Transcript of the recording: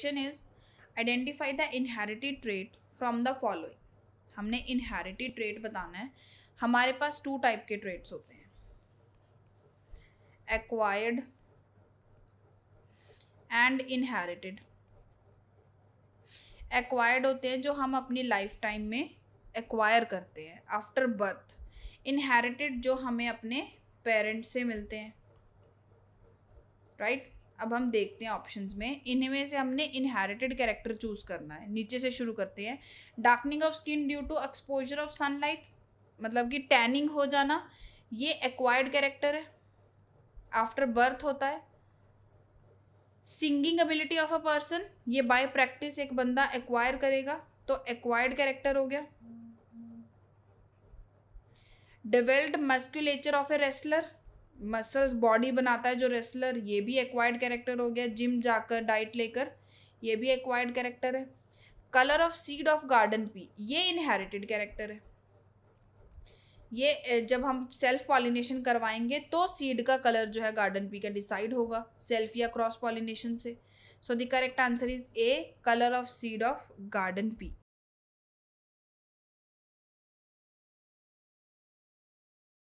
Question is identify the inherited trait from the following हमने inherited trait बताना है हमारे पास टू टाइप के ट्रेट्स होते हैं एक्वायर्ड एंड इनहेरिटेड एक्वायर्ड होते हैं जो हम अपनी लाइफ टाइम में एक्वायर करते हैं आफ्टर बर्थ इनहेरिटेड जो हमें अपने पेरेंट्स से मिलते हैं राइट right? अब हम देखते हैं ऑप्शंस में इनमें से हमने इनहेरिटेड कैरेक्टर चूज करना है नीचे से शुरू करते हैं darkening of skin due to exposure of sunlight मतलब कि टैनिंग हो जाना ये एक्वायर्ड कैरेक्टर है आफ्टर बर्थ होता है singing ability of a person ये बाय प्रैक्टिस एक बंदा एक्वायर करेगा तो एक्वायर्ड कैरेक्टर हो गया developed musculature of a wrestler muscles body बनाता है जो रेसलर ये भी एक्वायर्ड कैरेक्टर हो गया जिम जाकर डाइट लेकर ये भी एक्वायर्ड कैरेक्टर है colour of seed of garden pea ये इनहेरिटेड कैरेक्टर है ये जब हम सेल्फ पॉलिनेशन करवाएंगे तो सीड का कलर जो है गार्डन पी का डिसाइड होगा सेल्फ या क्रॉस पॉलिनेशन से so the correct answer is A colour of seed of garden P